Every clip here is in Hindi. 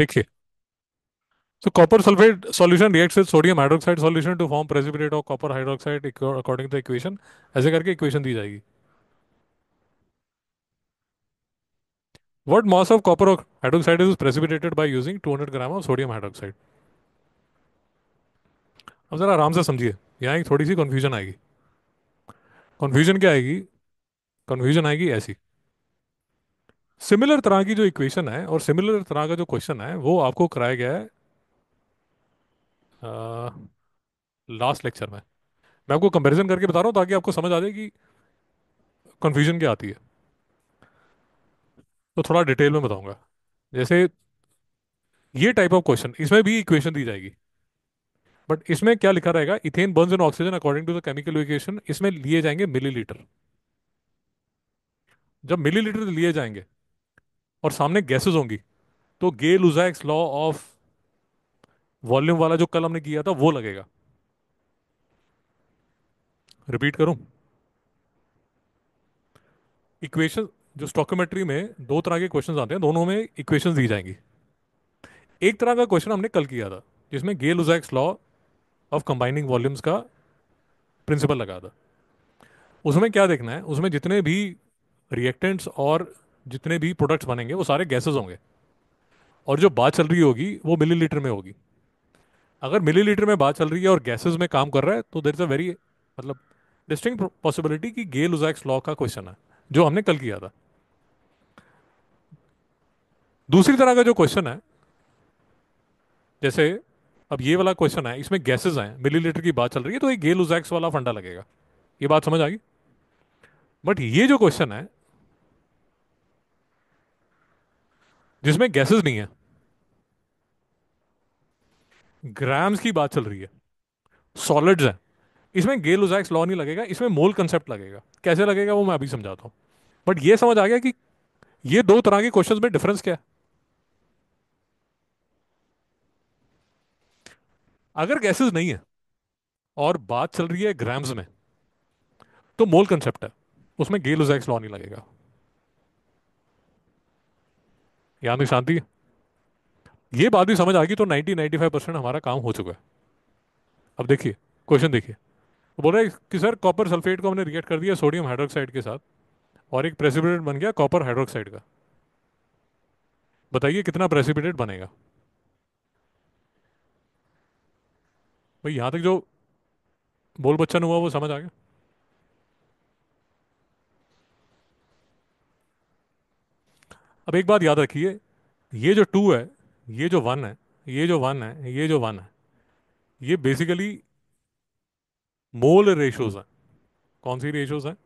देखिए so copper sulphate solution reacts with sodium hydroxide solution to form precipitate of copper hydroxide according to equation ऐसे करके इक्वेशन दी जाएगी what mass of copper hydroxide is precipitated by using 200 gram of sodium hydroxide अब जरा आराम से समझिए यहाँ एक थोड़ी सी कन्फ्यूजन आएगी कन्फ्यूजन क्या आएगी कन्फ्यूजन आएगी ऐसी सिमिलर तरह की जो इक्वेशन है और सिमिलर तरह का जो क्वेश्चन है वो आपको कराया गया है लास्ट लेक्चर में मैं आपको कंपैरिजन करके बता रहा हूँ ताकि आपको समझ आ जाए कि कन्फ्यूजन क्या आती है तो थोड़ा डिटेल में बताऊंगा जैसे ये टाइप ऑफ क्वेश्चन इसमें भी इक्वेशन दी जाएगी बट इसमें क्या लिखा रहेगा ethane burns in oxygen according to the chemical equation इसमें लिए जाएंगे मिलीलीटर जब मिलीलीटर लिए जाएंगे और सामने गैसेस होंगी तो Gay Lussac's law of volume वाला जो कल हमने किया था वो लगेगा रिपीट करूं इक्वेशन जो स्टॉक्यूमेट्री में दो तरह के क्वेश्चन आते हैं दोनों में इक्वेशन दी जाएंगी एक तरह का क्वेश्चन हमने कल किया था जिसमें Gay Lussac's law of combining volumes का प्रिंसिपल लगा था उसमें क्या देखना है उसमें जितने भी रिएक्टेंट्स और जितने भी प्रोडक्ट्स बनेंगे वो सारे गैसेज होंगे और जो बात चल रही होगी वो मिलीलीटर में होगी अगर मिलीलीटर में बात चल रही है और गैसेज में काम कर रहा है तो देर इज़ अ वेरी मतलब डिस्टिंग पॉसिबिलिटी कि गेल उजैक्स लॉ का क्वेश्चन है जो हमने कल किया था दूसरी तरह का जो क्वेश्चन है जैसे अब ये वाला क्वेश्चन है इसमें गैसेज हैं मिलीलीटर की बात चल रही है तो ये गेल उजैक्स वाला फंडा लगेगा ये बात समझ आएगी बट ये जो क्वेश्चन है जिसमें गैसेस नहीं है ग्राम्स की बात चल रही है सॉलिड्स हैं इसमें गेल उजैक्स लॉ नहीं लगेगा इसमें मोल कंसेप्ट लगेगा कैसे लगेगा वो मैं अभी समझाता हूँ बट ये समझ आ गया कि ये दो तरह के क्वेश्चन में डिफरेंस क्या है अगर गैसेस नहीं है और बात चल रही है ग्राम्स में तो मोल कंसेप्ट है उसमें गेल उजैक्स लॉ नहीं लगेगा यहाँ शांति ये बात भी समझ आ गई तो 90-95 परसेंट हमारा काम हो चुका है अब देखिए क्वेश्चन देखिए तो बोल रहे हैं कि सर कॉपर सल्फेट को हमने रिएक्ट कर दिया सोडियम हाइड्रोक्साइड के साथ और एक प्रेसिपिटेट बन गया कॉपर हाइड्रोक्साइड का बताइए कितना प्रेसिपिटेट बनेगा भाई यहाँ तक जो बोल बच्चन हुआ वो समझ आ गया अब एक बात याद रखिए ये जो टू है ये जो वन है ये जो वन है ये जो वन है ये बेसिकली मोल रेशोज हैं कौन सी रेशोज हैं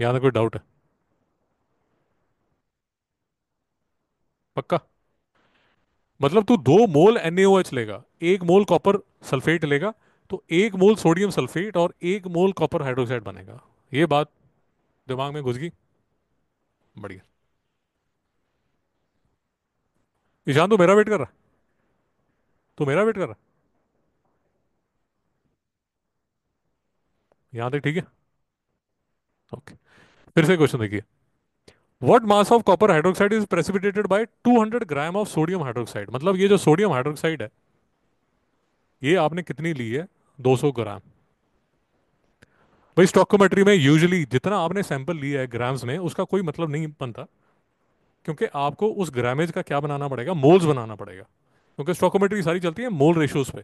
याद तो कोई डाउट है पक्का मतलब तू दो मोल NaOH लेगा एक मोल कॉपर सल्फेट लेगा तो एक मोल सोडियम सल्फेट और एक मोल कॉपर हाइड्रोक्साइड बनेगा ये बात दिमाग में घुस गई बढ़िया ईशान तो मेरा वेट कर रहा तू मेरा वेट कर रहा यहां तक ठीक है ओके फिर से क्वेश्चन देखिए what mass of copper hydroxide is precipitated by two hundred gram of sodium hydroxide मतलब ये जो सोडियम हाइड्रोक्साइड है ये आपने कितनी ली है 200 ग्राम भाई स्टॉकोमेट्री में यूजली जितना आपने सैंपल लिया है ग्राम्स में उसका कोई मतलब नहीं बनता क्योंकि आपको उस ग्रामेज का क्या बनाना पड़ेगा मोल्स बनाना पड़ेगा क्योंकि स्टॉकोमेट्री सारी चलती है मोल रेशियोज पे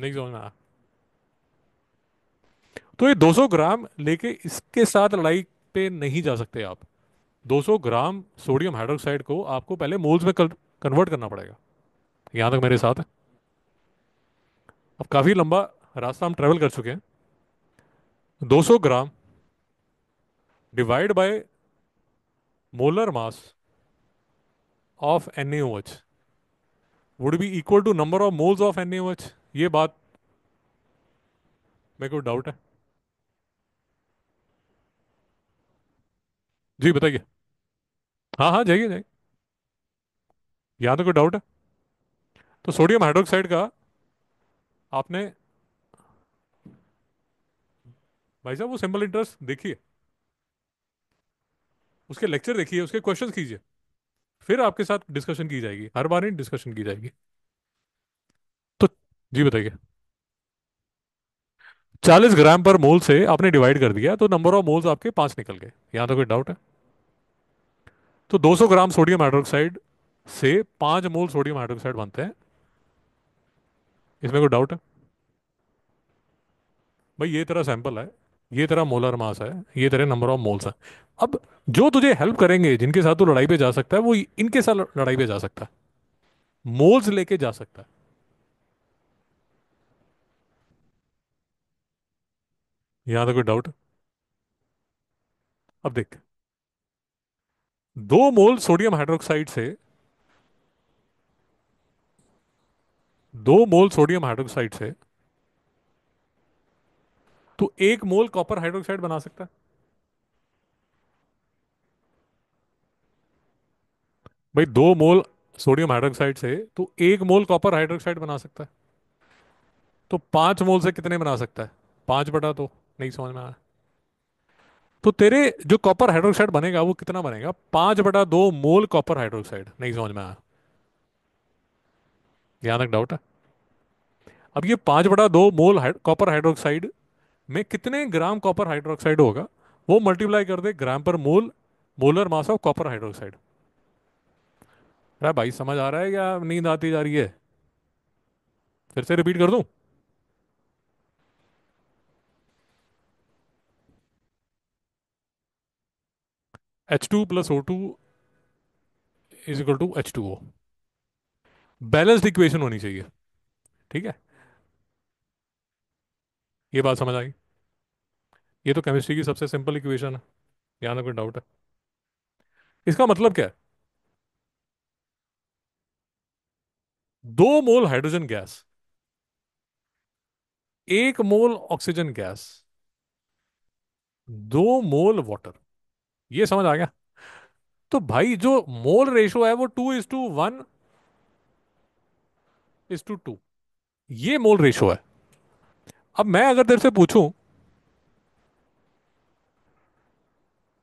नहीं समझ में आया तो ये 200 ग्राम लेके इसके साथ लड़ाई पे नहीं जा सकते आप 200 ग्राम सोडियम हाइड्रोक्साइड को आपको पहले मोल्स में कन्वर्ट करना पड़ेगा यहां तक मेरे साथ है अब काफ़ी लंबा रास्ता हम ट्रेवल कर चुके हैं 200 gram divide by molar mass of N H would be equal to number of moles of N H ये बात मेरे को डाउट है जी बताइए हाँ हाँ जाइए जाइए यहां तो कोई डाउट है तो सोडियम हाइड्रोक्साइड का आपने भाई साहब वो सिंपल इंटरेस्ट देखिए उसके लेक्चर देखिए उसके क्वेश्चन कीजिए फिर आपके साथ डिस्कशन की जाएगी हर बार ही डिस्कशन की जाएगी तो जी बताइए चालीस ग्राम पर मोल से आपने डिवाइड कर दिया तो नंबर ऑफ मोल्स आपके पांच निकल गए यहां तो कोई डाउट है तो 200 ग्राम सोडियम हाइड्रोक्साइड से पांच मोल सोडियम हाइड्रोक्साइड बनते हैं इसमें कोई डाउट है भाई ये तेरा सैंपल है ये तेरा मोलर मास है ये तेरे नंबर ऑफ मोल्स हैं अब जो तुझे हेल्प करेंगे जिनके साथ तू लड़ाई पे जा सकता है वो इनके साथ लड़ाई पे जा सकता है मोल्स लेके जा सकता है यहां तक कोई डाउट अब देख दो मोल सोडियम हाइड्रोक्साइड से दो मोल सोडियम हाइड्रोक्साइड से तो एक मोल कॉपर हाइड्रोक्साइड बना सकता है भाई दो मोल सोडियम हाइड्रोक्साइड से तो एक मोल कॉपर हाइड्रोक्साइड बना सकता है तो पांच मोल से कितने बना सकता है पांच बटा तो नहीं समझ में आया तो तेरे जो कॉपर हाइड्रोक्साइड बनेगा वो कितना बनेगा पांच बटा दो मोल कॉपर हाइड्रोक्साइड नहीं समझ में आया यहां तक डाउट है अब ये पांच बटा दो मोल कॉपर हाइड्रोक्साइड में कितने ग्राम कॉपर हाइड्रोक्साइड होगा वो मल्टीप्लाई कर दे gram per mole molar mass of copper hydroxide अरे भाई समझ आ रहा है क्या नींद आती जा रही है फिर से रिपीट कर दूं H two plus O two is equal to H two O balanced equation होनी चाहिए ठीक है ये बात समझ आ गई ये तो केमिस्ट्री की सबसे सिंपल इक्वेशन है यहाँ ना तो कोई डाउट है इसका मतलब क्या है दो मोल हाइड्रोजन गैस एक मोल ऑक्सीजन गैस दो मोल वाटर ये समझ आ गया तो भाई जो मोल रेशो है वो two is to one is to two ये मोल रेशो है अब मैं अगर तेरे से पूछूं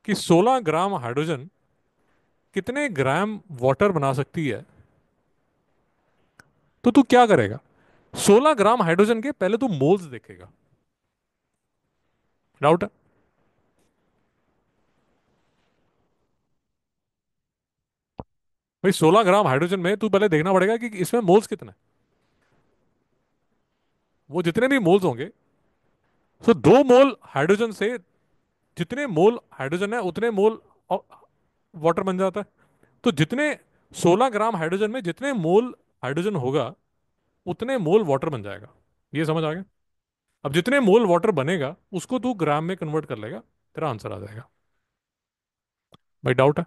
कि 16 ग्राम हाइड्रोजन कितने ग्राम वाटर बना सकती है तो तू क्या करेगा 16 ग्राम हाइड्रोजन के पहले तू मोल्स देखेगा डाउट है भाई 16 ग्राम हाइड्रोजन में तू पहले देखना पड़ेगा कि इसमें मोल्स कितना है वो जितने भी मोल्स होंगे सो दो मोल हाइड्रोजन से जितने मोल हाइड्रोजन है उतने मोल वाटर बन जाता है तो जितने 16 ग्राम हाइड्रोजन में जितने मोल हाइड्रोजन होगा उतने मोल वाटर बन जाएगा ये समझ आ गया अब जितने मोल वाटर बनेगा उसको तू ग्राम में कन्वर्ट कर लेगा तेरा आंसर आ जाएगा भाई डाउट है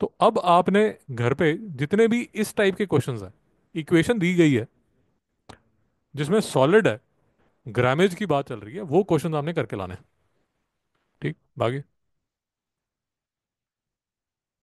तो अब आपने घर पे जितने भी इस टाइप के क्वेश्चंस हैं इक्वेशन दी गई है जिसमें सॉलिड है ग्रामेज की बात चल रही है वो क्वेश्चन आपने तो करके लाने ठीक बाकी